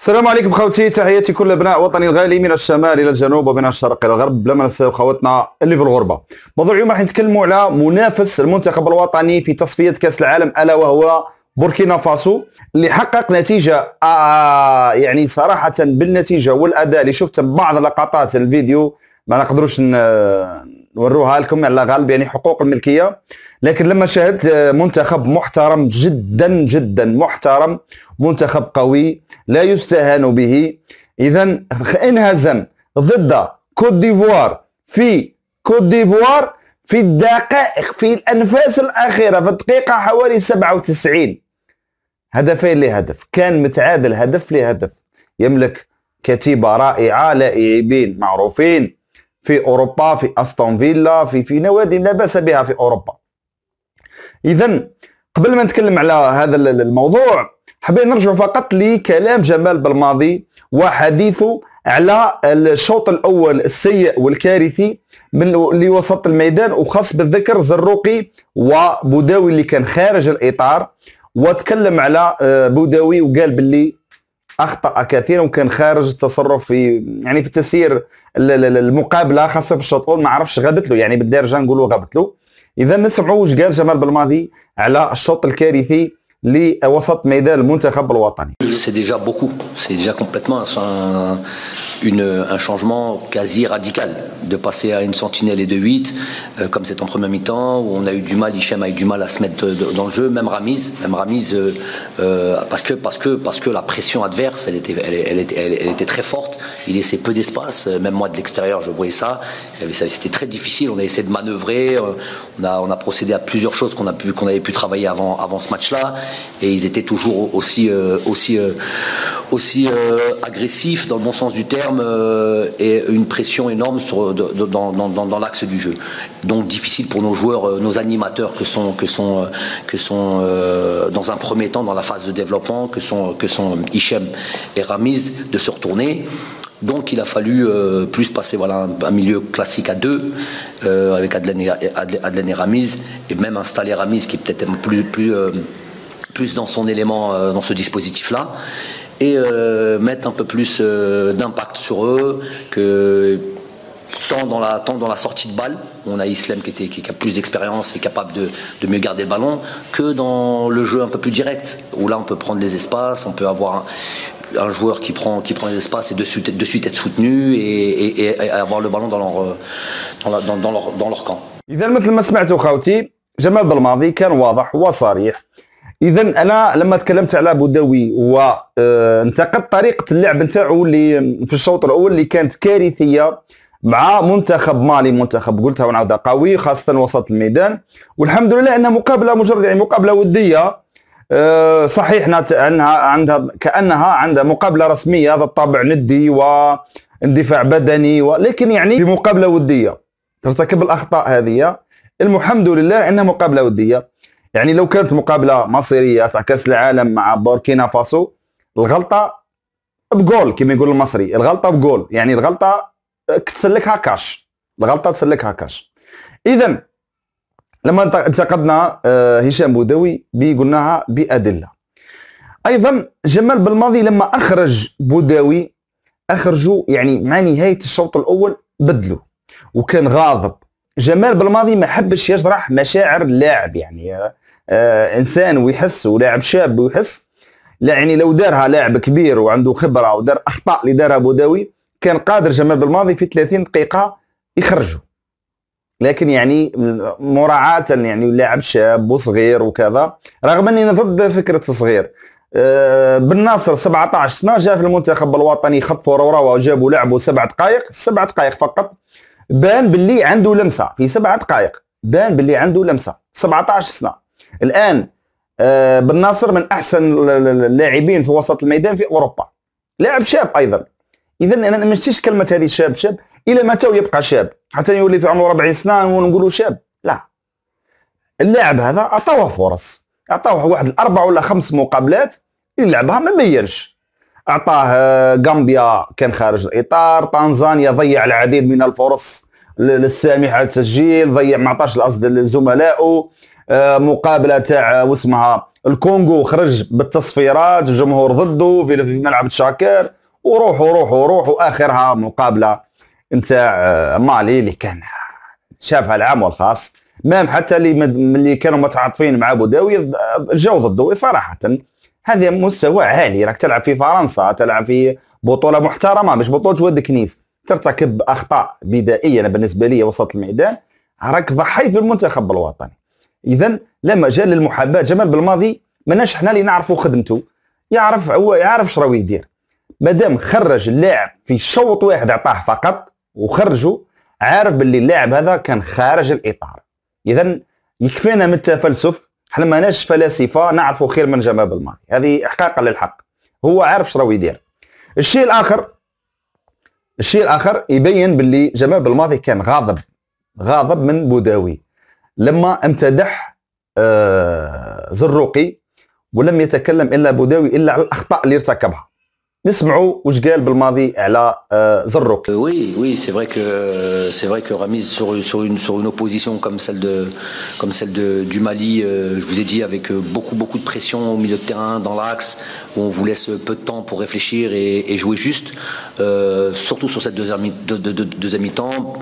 السلام عليكم خوتي تحياتي كل ابناء وطني الغالي من الشمال الى الجنوب ومن الشرق الى الغرب بلا ما ننساو خوتنا اللي في الغربه موضوع اليوم راح نتكلموا على منافس المنتخب الوطني في تصفيه كاس العالم الا وهو بوركينا فاسو اللي حقق نتيجه آه يعني صراحه بالنتيجه والاداء اللي شفت بعض لقطات الفيديو ما نقدروش نوروها لكم على غالب يعني حقوق الملكيه لكن لما شاهدت آه، منتخب محترم جدا جدا محترم منتخب قوي لا يستهان به اذا انهزم ضد كوت ديفوار في كوت ديفوار في الدقائق في الانفاس الاخيره في الدقيقه حوالي 97 هدفين لهدف كان متعادل هدف لهدف يملك كتيبه رائعه لاعبين معروفين في اوروبا في استون فيلا في في نوادي لا باس بها في اوروبا اذا قبل ما نتكلم على هذا الموضوع حابين نرجع فقط لكلام جمال بالماضي وحديثه على الشوط الاول السيء والكارثي من اللي وسط الميدان وخاص بالذكر زروقي وبوداوي اللي كان خارج الاطار وتكلم على آه، بوداوي وقال باللي اخطا كثيرا وكان خارج التصرف في يعني في تسيير المقابله خاصه في الشوط الاول ما عرفش غابت له يعني بالدارجه نقولوا غابت له اذا نسمعوا واش قال جمال بالماضي على الشوط الكارثي لوسط ميدان المنتخب الوطني. سي ديجا بوكو سي ديجا كومبليتمون une, euh, un changement quasi radical, de passer à une sentinelle et de 8, euh, comme c'est en première mi-temps, où on a eu du mal, Hichem a eu du mal à se mettre euh, dans le jeu, même Ramiz, même Ramiz parce, que, parce, que, parce que la pression adverse, elle était, elle, était, très forte, il laissait peu d'espace, même moi de l'extérieur, je voyais ça, c'était très difficile, on a essayé de manœuvrer, on, a, on a procédé à plusieurs choses qu'on a qu'on avait pu travailler avant, avant ce match-là, et ils étaient toujours aussi... aussi aussi euh, agressif dans le bon sens du terme euh, et une pression énorme sur, dans, l'axe du jeu. Donc difficile pour nos joueurs, euh, nos animateurs que sont, que sont, que sont dans un premier temps dans la phase de développement, que sont, que sont Hichem et Ramiz, de se retourner. Donc il a fallu plus passer voilà, un, milieu classique à deux, avec Adlène et, et Ramiz, et même installer Ramiz qui est peut-être plus, plus, plus dans son élément, dans ce dispositif-là et euh, mettre un peu plus euh, d'impact sur eux que tant dans la, dans la sortie de balle, on a Islem qui, était, qui a plus d'expérience et capable de, de, mieux garder le ballon, que dans le jeu un peu plus direct, où là on peut prendre les espaces, on peut avoir un, joueur qui prend, qui prend les espaces et de suite, de suite être soutenu et, avoir le ballon dans leur, dans, dans, dans leur, dans leur camp. اذا انا لما تكلمت على بوداوي وانتقدت آه، طريقه اللعب نتاعو اللي في الشوط الاول اللي كانت كارثيه مع منتخب مالي منتخب قلتها ونعاودها قوي خاصه وسط الميدان والحمد لله انها مقابله مجرد يعني مقابله وديه آه، صحيح انها عندها كانها عندها مقابله رسميه هذا الطابع ندي واندفاع بدني ولكن يعني في مقابله وديه ترتكب الاخطاء هذه المحمد لله انها مقابله وديه يعني لو كانت مقابله مصيريه تاع كاس العالم مع بوركينا فاسو الغلطه بجول كما يقول المصري الغلطه بجول يعني الغلطه تسلك هاكاش الغلطه تسلك هاكاش اذا لما انتقدنا آه، هشام بوداوي قلناها بادله ايضا جمال بالماضي لما اخرج بوداوي اخرجوا يعني مع نهايه الشوط الاول بدلوا وكان غاضب جمال بالماضي ما حبش يجرح مشاعر اللاعب يعني آه، آه انسان ويحس ولاعب شاب ويحس لا يعني لو دارها لاعب كبير وعنده خبره ودار اخطاء اللي دارها بوداوي كان قادر جمال بالماضي في 30 دقيقه يخرجه لكن يعني مراعاة يعني لاعب شاب وصغير وكذا رغم اني ضد فكرة الصغير أه بن ناصر 17 سنة جاء في المنتخب الوطني خطفوا روراوا وجابوا لعبوا سبع دقائق سبع دقائق فقط بان باللي عنده لمسة في سبع دقائق بان باللي عنده لمسة 17 سنة الان آه، بن ناصر من احسن اللاعبين في وسط الميدان في اوروبا لاعب شاب ايضا اذا انا ما نشتيش كلمه هذه شاب شاب الى متى يبقى شاب حتى يولي في عمره 40 سنه ونقولوا شاب لا اللاعب هذا اعطوه فرص اعطوه واحد الاربع ولا خمس مقابلات اللي لعبها ما بينش اعطاه آه، غامبيا كان خارج الاطار تنزانيا ضيع العديد من الفرص للسامح على التسجيل ضيع ما عطاش الاصد لزملائه آه، مقابله تاع واسمها الكونغو خرج بالتصفيرات الجمهور ضده في ملعب تشاكر وروحوا روحوا روحوا اخرها مقابله نتاع آه، مالي اللي كان شافها العام والخاص مام حتى اللي اللي كانوا متعاطفين مع بوداوي الجو ضده صراحه هذا مستوى عالي راك تلعب في فرنسا تلعب في بطوله محترمه مش بطوله ود كنيس ترتكب اخطاء بدائيه بالنسبه لي وسط الميدان راك ضحيت بالمنتخب الوطني اذا لا مجال للمحاباه جمال بالماضي ماناش حنا اللي نعرفوا خدمته يعرف هو يعرف اش راهو يدير مادام خرج اللاعب في شوط واحد عطاه فقط وخرجوا عارف باللي اللاعب هذا كان خارج الاطار اذا يكفينا من التفلسف حنا ماناش فلاسفه نعرفوا خير من جمال بالماضي هذه احقاقا للحق هو عارف اش راهو يدير الشيء الاخر الشيء الاخر يبين باللي جمال بالماضي كان غاضب غاضب من بوداوي Oui oui, c'est vrai que c'est vrai que Ramiz sur une sur une opposition comme celle de comme celle du Mali, euh, je vous ai dit avec euh, beaucoup beaucoup de pression au milieu de terrain dans l'axe où on vous laisse peu de temps pour réfléchir et, jouer juste euh, surtout sur cette deuxième, deuxième mi-temps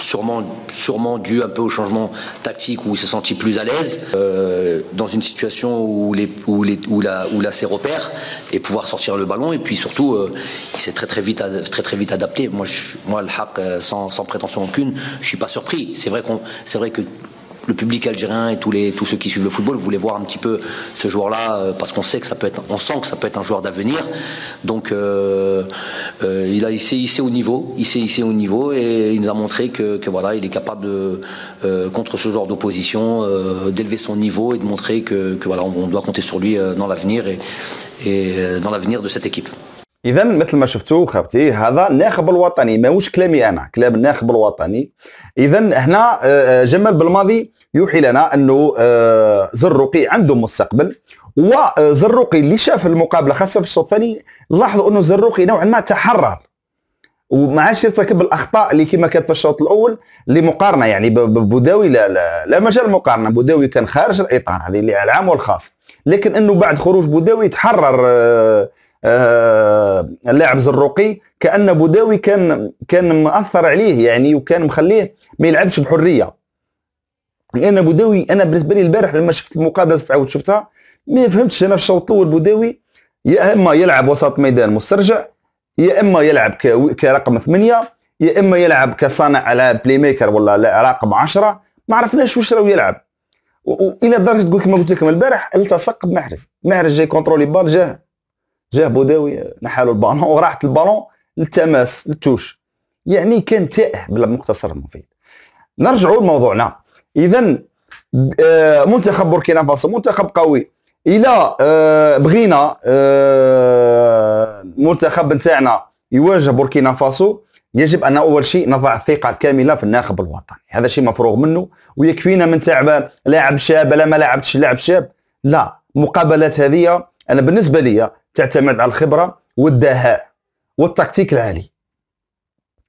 sûrement, sûrement dû un peu au changement tactique où il se sentit plus à l'aise, euh, dans une situation où, les, où, la, ses repères et pouvoir sortir le ballon. Et puis surtout, euh, il s'est très très vite, très, très vite adapté. Moi, moi le Hack euh, sans, sans prétention aucune, je suis pas surpris. C'est vrai, qu'on, c'est vrai que le public algérien et tous, les, tous ceux qui suivent le football voulaient voir un petit peu ce joueur-là euh, parce qu'on sait que ça peut être, sent que ça peut être un joueur d'avenir. Donc euh, euh, il a il s'est hissé au niveau, il au niveau et il nous a montré que, voilà il est capable de, contre ce genre d'opposition d'élever son niveau et de montrer que, voilà on doit compter sur lui dans l'avenir et, et dans l'avenir de cette équipe. اذا مثل ما شفتوا خاوتي هذا الناخب الوطني ماهوش كلامي انا كلام الناخب الوطني اذا هنا آه، آه، جمال بالماضي يوحي لنا انه آه، زروقي عنده مستقبل وزروقي اللي شاف المقابله خاصه في الشوط الثاني لاحظوا انه زروقي نوعا ما تحرر وما عادش يرتكب الاخطاء اللي كما كانت في الشوط الاول لمقارنه يعني بوداوي لا لا, لا مجال مقارنه بوداوي كان خارج الاطار هذه اللي العام والخاص لكن انه بعد خروج بوداوي تحرر آه، اللاعب زروقي كان بوداوي كان كان مأثر عليه يعني وكان مخليه ما يلعبش بحريه لان بوداوي انا بالنسبه لي البارح لما شفت المقابله تعاود شفتها ما فهمتش انا في الشوط الاول بوداوي يا اما يلعب وسط ميدان مسترجع يا اما يلعب كرقم ثمانيه يا اما يلعب كصانع على بلاي ميكر ولا رقم 10 ما عرفناش واش راهو يلعب والى درجه تقول كما قلت لكم البارح التصق بمحرز محرز جاي كونترولي بال جاه جاه بوداوي نحالو البالون وراحت البالون للتماس للتوش يعني كان تائه بالمختصر المفيد نرجعوا لموضوعنا اذا آه، منتخب بوركينا فاسو منتخب قوي الى آه، بغينا آه، المنتخب نتاعنا يواجه بوركينا فاسو يجب ان اول شيء نضع الثقه الكامله في الناخب الوطني هذا شيء مفروغ منه ويكفينا من تعب لاعب شاب لا ما لعبتش لاعب شاب لا مقابلات هذه انا بالنسبه لي تعتمد على الخبره والدهاء والتكتيك العالي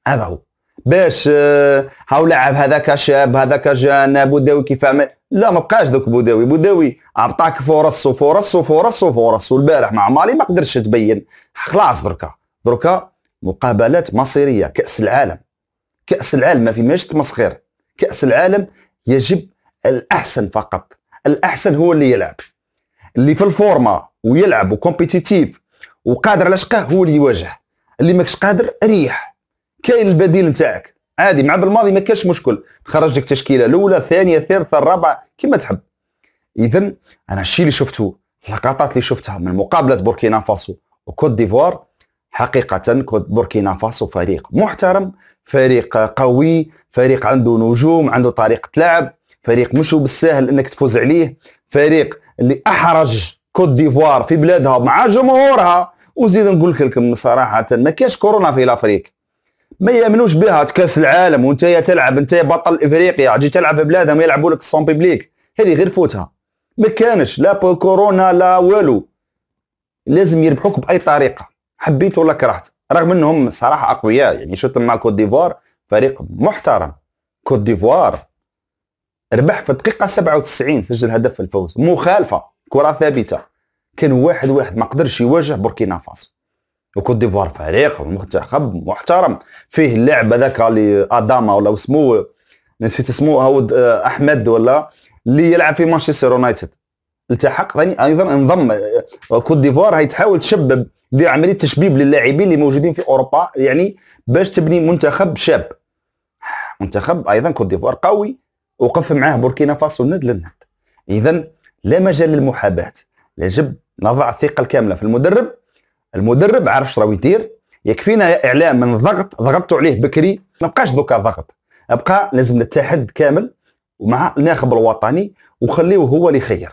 هذا هو باش آه، هاو لعب هذاك شاب هذاك جان بوداوي كيف عمل لا ما بقاش دوك بوداوي بوداوي عطاك فرص وفرص وفرص وفرص والبارح مع مالي ما قدرش تبين خلاص دركا دركا مقابلات مصيريه كاس العالم كاس العالم ما في ماشي تمسخير كاس العالم يجب الاحسن فقط الاحسن هو اللي يلعب اللي في الفورما ويلعب وكومبيتيتيف وقادر على شقه هو اللي يواجه اللي ماكش قادر ريح كاين البديل نتاعك عادي مع بالماضي ما كاش مشكل نخرج لك تشكيله الاولى الثانيه الثالثه الرابعه كما تحب اذا انا الشيء اللي شفته اللقطات اللي شفتها من مقابله بوركينا فاسو وكوت ديفوار حقيقه كوت بوركينا فاسو فريق محترم فريق قوي فريق عنده نجوم عنده طريقه لعب فريق مشو بالساهل انك تفوز عليه فريق اللي احرج كوت ديفوار في بلادها مع جمهورها وزيد نقول لكم صراحه ما كاش كورونا في لافريك ما يامنوش بها كاس العالم وانت تلعب انت بطل افريقيا تجي تلعب في بلادهم يلعبوا لك سون بيبليك هذه غير فوتها ما كانش لا كورونا لا والو لازم يربحوك باي طريقه حبيت ولا كرهت رغم انهم صراحه اقوياء يعني شفت مع كوت ديفوار فريق محترم كوت ديفوار ربح في الدقيقه 97 سجل هدف الفوز مخالفه كره ثابته كان واحد واحد ما قدرش يواجه بوركينا فاسو وكوت ديفوار فريق منتخب محترم فيه اللاعب هذاك اللي اداما ولا اسمه نسيت اسمه هو احمد ولا اللي يلعب في مانشستر يونايتد التحق يعني ايضا انضم كوت ديفوار هي تحاول تشبب دير عمليه تشبيب للاعبين اللي موجودين في اوروبا يعني باش تبني منتخب شاب منتخب ايضا كوت ديفوار قوي وقف معاه بوركينا فاسو ند للند اذا لا مجال للمحاباه يجب نضع الثقه الكامله في المدرب المدرب عارف شنو يدير يكفينا اعلام من الضغط ضغطتوا عليه بكري ما بقاش دوكا ضغط ابقى لازم نتحد كامل ومع الناخب الوطني وخليه هو اللي يخير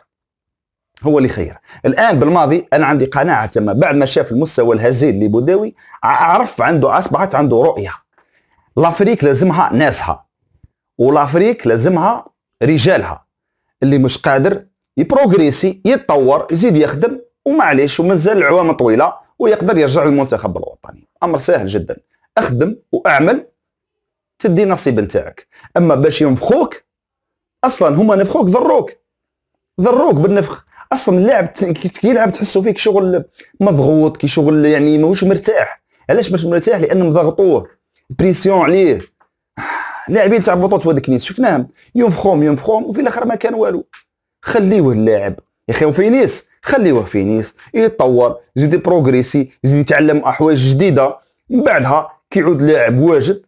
هو اللي خير الان بالماضي انا عندي قناعه تما بعد ما شاف المستوى الهزيل لبوداوي عرف عنده اصبحت عنده رؤيه لافريك لازمها ناسها والافريك لازمها رجالها اللي مش قادر يبروغريسي يتطور يزيد يخدم ومعليش ومازال العوام طويله ويقدر يرجع للمنتخب الوطني امر سهل جدا اخدم واعمل تدي نصيب نتاعك اما باش ينفخوك اصلا هما نفخوك ضروك ضروك بالنفخ اصلا اللاعب كي يلعب تحسوا فيك شغل مضغوط كي شغل يعني ماهوش مرتاح علاش مش مرتاح لانه مضغطوه بريسيون عليه لاعبين تاع بطوله واد كنيس شفناهم ينفخهم ينفخهم وفي الاخر ما كان والو خليوه اللاعب يا اخي فينيس نيس خليوه في نيس يتطور يزيد بروغريسي يزيد يتعلم احوايج جديده من بعدها كيعود لاعب واجد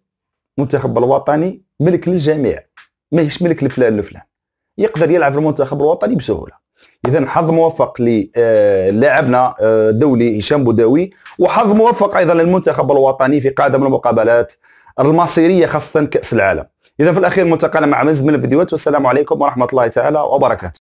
المنتخب الوطني ملك للجميع ماهيش ملك لفلان لفلان يقدر يلعب في المنتخب الوطني بسهوله اذا حظ موفق للاعبنا آه، آه، الدولي هشام بوداوي وحظ موفق ايضا للمنتخب الوطني في قادم المقابلات المصيريه خاصه كاس العالم اذا في الاخير ملتقانا مع مزيد من الفيديوهات والسلام عليكم ورحمه الله تعالى وبركاته